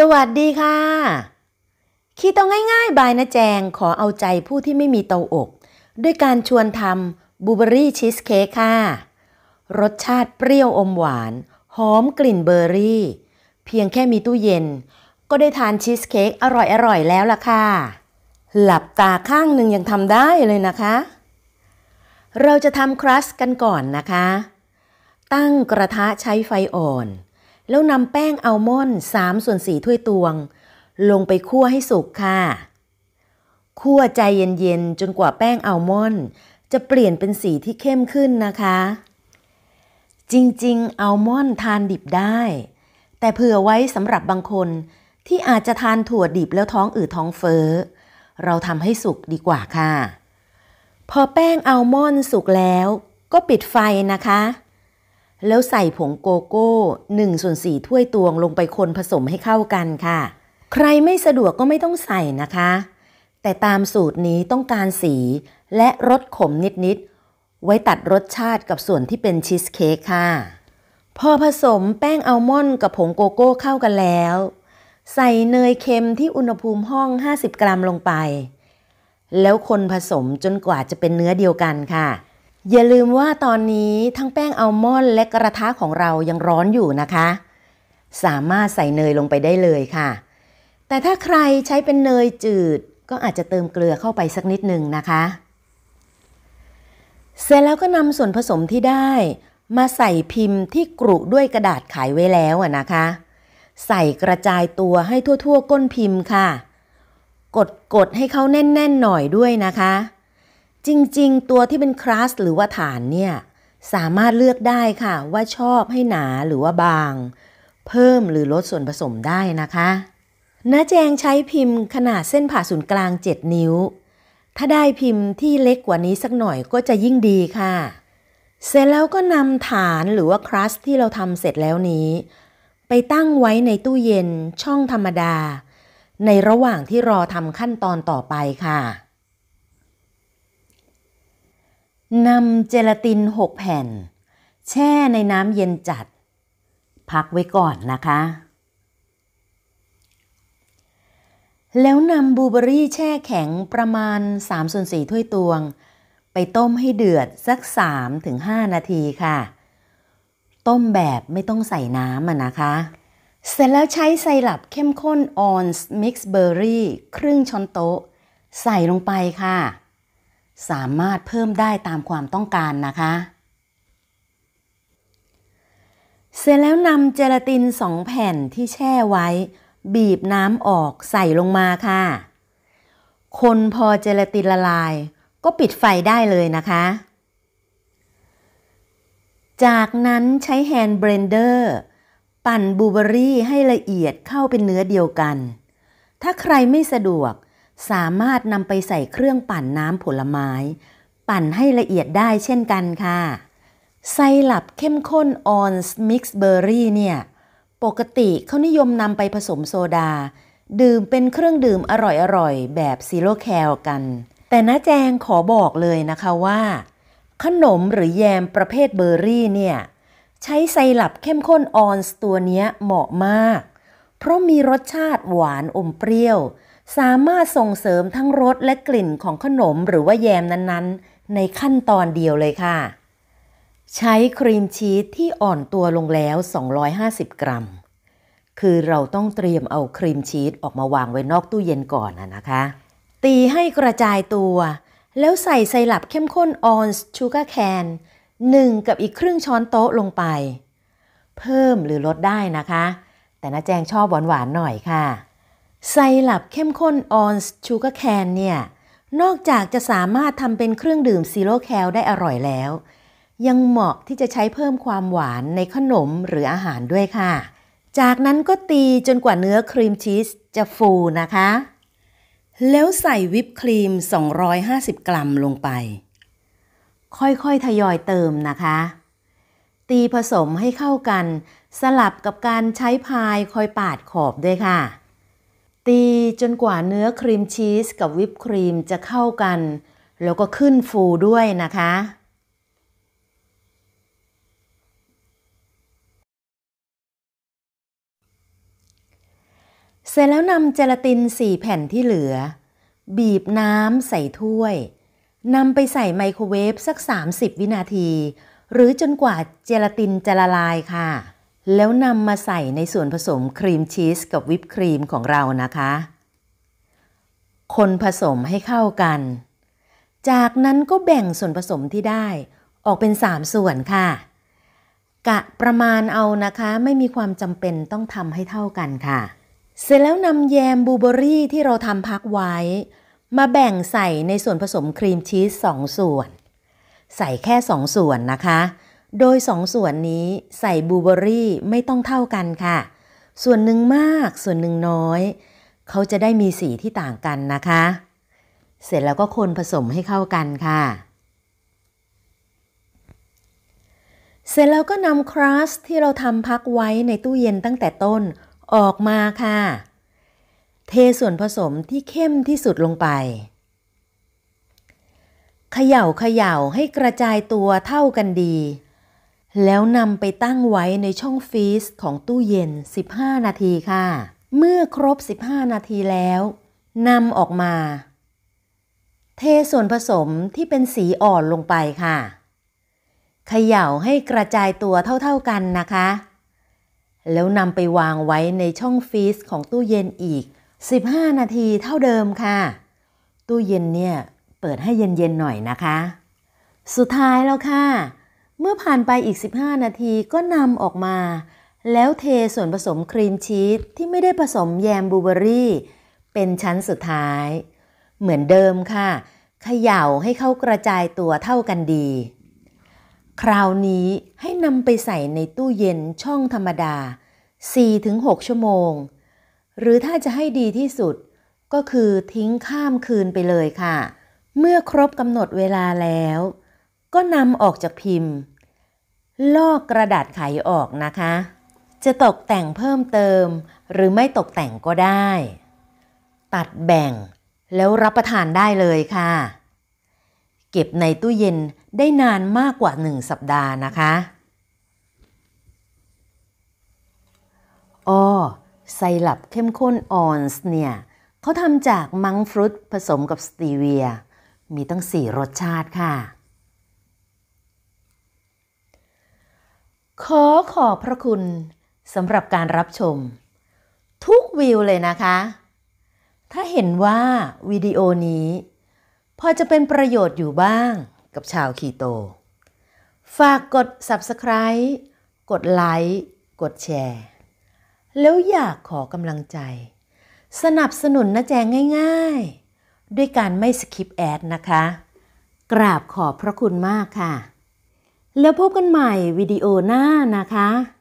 สวัสดีค่ะคีโตง่ายๆ บายนะแจงขอเอาใจผู้ที่ไม่มีเตาอบด้วยการชวนทำบูเบอรี่ชีสเค้กค่ะ รสชาติเปรี้ยวอมหวาน หอมกลิ่นเบอร์รี่ เพียงแค่มีตู้เย็น ก็ได้ทานชีสเค้กอร่อย ๆ แล้วล่ะค่ะ หลับตาข้างหนึ่งยังทำได้เลยนะคะ เราจะทำครัสกันก่อนนะคะ ตั้งกระทะใช้ไฟอ่อนแล้วนำแป้งอัลมอนด์3ส่วน4ถ้วยตวงลงไปคั่วให้สุกค่ะ คั่วใจเย็นๆจนกว่าแป้งอัลมอนด์จะเปลี่ยนเป็นสีที่เข้มขึ้นนะคะ จริงๆอัลมอนด์ทานดิบได้ แต่เผื่อไว้สำหรับบางคนที่อาจจะทานถั่วดิบแล้วท้องอืดท้องเฟ้อเราทำให้สุกดีกว่าค่ะ พอแป้งอัลมอนด์สุกแล้ว ก็ปิดไฟนะคะแล้วใส่ผงโกโก้1ส่วน4ถ้วยตวงลงไปคนผสมให้เข้ากันค่ะ ใครไม่สะดวกก็ไม่ต้องใส่นะคะ แต่ตามสูตรนี้ต้องการสีและรสขมนิดๆไว้ตัดรสชาติกับส่วนที่เป็นชีสเค้กค่ะ พอผสมแป้งอัลมอนด์กับผงโกโก้เข้ากันแล้ว ใส่เนยเค็มที่อุณหภูมิห้อง 50 กรัมลงไป แล้วคนผสมจนกว่าจะเป็นเนื้อเดียวกันค่ะอย่าลืมว่าตอนนี้ทั้งแป้งอัลมอนด์และกระทะของเรายังร้อนอยู่นะคะ สามารถใส่เนยลงไปได้เลยค่ะ แต่ถ้าใครใช้เป็นเนยจืด ก็อาจจะเติมเกลือเข้าไปสักนิดหนึ่งนะคะ เสร็จแล้วก็นำส่วนผสมที่ได้ มาใส่พิมพ์ที่กรุด้วยกระดาษขายไว้แล้วนะคะ ใส่กระจายตัวให้ทั่วๆ ก้นพิมพ์ค่ะ กดกดให้เขาแน่นๆหน่อยด้วยนะคะจริงๆ ตัวที่เป็นครัสหรือว่าฐานเนี่ยสามารถเลือกได้ค่ะ ว่าชอบให้หนาหรือว่าบาง เพิ่มหรือลดส่วนผสมได้นะคะน้าแจงใช้พิมพ์ขนาดเส้นผ่าศูนย์กลาง 7 นิ้ว ถ้าได้พิมพ์ที่เล็กกว่านี้สักหน่อยก็จะยิ่งดีค่ะ เสร็จแล้วก็นำฐานหรือว่าครัสที่เราทำเสร็จแล้วนี้ ไปตั้งไว้ในตู้เย็นช่องธรรมดา ในระหว่างที่รอทำขั้นตอนต่อไปค่ะนำเจลาติน 6 แผ่น แช่ในน้ำเย็นจัด พักไว้ก่อนนะคะ แล้วนำบูเบอรี่แช่แข็งประมาณ3ส่วน4ถ้วยตวง ไปต้มให้เดือดสัก 3-5 นาทีค่ะ ต้มแบบไม่ต้องใส่น้ำนะคะ เสร็จแล้วใช้ไซรัปเข้มข้นออนส์มิกซ์เบอร์รี่ครึ่งช้อนโต๊ะใส่ลงไปค่ะสามารถเพิ่มได้ตามความต้องการนะคะ เสร็จแล้วนำเจลาตินสองแผ่นที่แช่ไว้ บีบน้ำออกใส่ลงมาค่ะ คนพอเจลาตินละลายก็ปิดไฟได้เลยนะคะ จากนั้นใช้แฮนด์เบรนเดอร์ปั่นบูเบอรี่ให้ละเอียดเข้าเป็นเนื้อเดียวกัน ถ้าใครไม่สะดวกสามารถนำไปใส่เครื่องปั่นน้ำผลไม้ ปั่นให้ละเอียดได้เช่นกันค่ะไซรัปเข้มข้นออนส์มิกซ์เบอร์รี่เนี่ย ปกติเขานิยมนำไปผสมโซดา ดื่มเป็นเครื่องดื่มอร่อยๆ แบบซีโร่แคลกัน แต่น้าแจงขอบอกเลยนะคะว่า ขนมหรือแยมประเภทเบอร์รี่เนี่ย ใช้ไซรัปเข้มข้นออนส์ตัวนี้เหมาะมาก เพราะมีรสชาติหวานอมเปรี้ยวสามารถส่งเสริมทั้งรสและกลิ่นของขนมหรือว่าแยมนั้นๆ ในขั้นตอนเดียวเลยค่ะ ใช้ครีมชีสที่อ่อนตัวลงแล้ว 250 กรัม คือเราต้องเตรียมเอาครีมชีสออกมาวางไว้นอกตู้เย็นก่อนนะคะ ตีให้กระจายตัว แล้วใส่ไซรัปเข้มข้นออนชูการ์แคนหนึ่งกับอีกครึ่งช้อนโต๊ะลงไป เพิ่มหรือลดได้นะคะ แต่นะแจงชอบหวานๆหน่อยค่ะไซรัปเข้มข้นออนชูการ์แคนเนี่ย นอกจากจะสามารถทำเป็นเครื่องดื่มซีโร่แคลได้อร่อยแล้ว ยังเหมาะที่จะใช้เพิ่มความหวานในขนมหรืออาหารด้วยค่ะ จากนั้นก็ตีจนกว่าเนื้อครีมชีสจะฟูนะคะ แล้วใส่วิปครีม 250 กรัมลงไป ค่อยๆทยอยเติมนะคะ ตีผสมให้เข้ากัน สลับกับการใช้พายคอยปาดขอบด้วยค่ะตีจนกว่าเนื้อครีมชีสกับวิปครีมจะเข้ากัน แล้วก็ขึ้นฟูด้วยนะคะ เสร็จแล้วนำเจลาติน 4 แผ่นที่เหลือ บีบน้ำใส่ถ้วยนำไปใส่ไมโครเวฟสัก 30 วินาที หรือจนกว่าเจลาตินจะละลายค่ะแล้วนำมาใส่ในส่วนผสมครีมชีส กับวิปครีมของเรานะคะ คนผสมให้เข้ากัน จากนั้นก็แบ่งส่วนผสมที่ได้ออกเป็น 3 ส่วนค่ะ กะประมาณเอานะคะไม่มีความจำเป็นต้องทำให้เท่ากันค่ะ เสร็จแล้วนำแยมบูเบอรี่ที่เราทำพักไว้ มาแบ่งใส่ในส่วนผสมครีมชีส2ส่วน ใส่แค่ 2 ส่วนนะคะโดยสองส่วนนี้ใส่บูเบอรี่ไม่ต้องเท่ากันค่ะ ส่วนหนึ่งมากส่วนหนึ่งน้อย เขาจะได้มีสีที่ต่างกันนะคะ เสร็จแล้วก็คนผสมให้เข้ากันค่ะ เสร็จแล้วก็นำครัสที่เราทำพักไว้ในตู้เย็นตั้งแต่ต้นออกมาค่ะ เทส่วนผสมที่เข้มที่สุดลงไปเขย่าเขย่าให้กระจายตัวเท่ากันดีแล้วนำไปตั้งไว้ในช่องฟรีซของตู้เย็น 15 นาทีค่ะ เมื่อครบ 15 นาทีแล้วนำออกมา เทส่วนผสมที่เป็นสีอ่อนลงไปค่ะเขย่าให้กระจายตัวเท่าๆกันนะคะ แล้วนำไปวางไว้ในช่องฟรีซของตู้เย็นอีก 15 นาทีเท่าเดิมค่ะ ตู้เย็นเนี่ยเปิดให้เย็นๆหน่อยนะคะ สุดท้ายแล้วค่ะเมื่อผ่านไปอีก 15 นาทีก็นำออกมา แล้วเทส่วนผสมครีมชีสที่ไม่ได้ผสมแยมบูเบอรี่ เป็นชั้นสุดท้าย เหมือนเดิมค่ะเขย่าให้เข้ากระจายตัวเท่ากันดี คราวนี้ให้นำไปใส่ในตู้เย็นช่องธรรมดา 4-6 ชั่วโมง หรือถ้าจะให้ดีที่สุด ก็คือทิ้งข้ามคืนไปเลยค่ะ เมื่อครบกำหนดเวลาแล้วก็นำออกจากพิมพ์ ลอกกระดาษไขออกนะคะ จะตกแต่งเพิ่มเติมหรือไม่ตกแต่งก็ได้ ตัดแบ่งแล้วรับประทานได้เลยค่ะ เก็บในตู้เย็นได้นานมากกว่าหนึ่งสัปดาห์นะคะออไซรัปเข้มข้นออนส์เนี่ยเขาทำจากมังฟรุตผสมกับสตีเวีย มีตั้ง4รสชาติค่ะขอขอบพระคุณสำหรับการรับชม ทุกวิวเลยนะคะ ถ้าเห็นว่าวิดีโอนี้พอจะเป็นประโยชน์อยู่บ้างกับชาวคีโต ฝากกด Subscribe กดไลค์กดแชร์แล้วอยากขอกำลังใจ สนับสนุนนะแจงง่ายๆ ด้วยการไม่สคิปแอดนะคะ กราบขอบพระคุณมากค่ะแล้วพบกันใหม่วิดีโอหน้านะคะ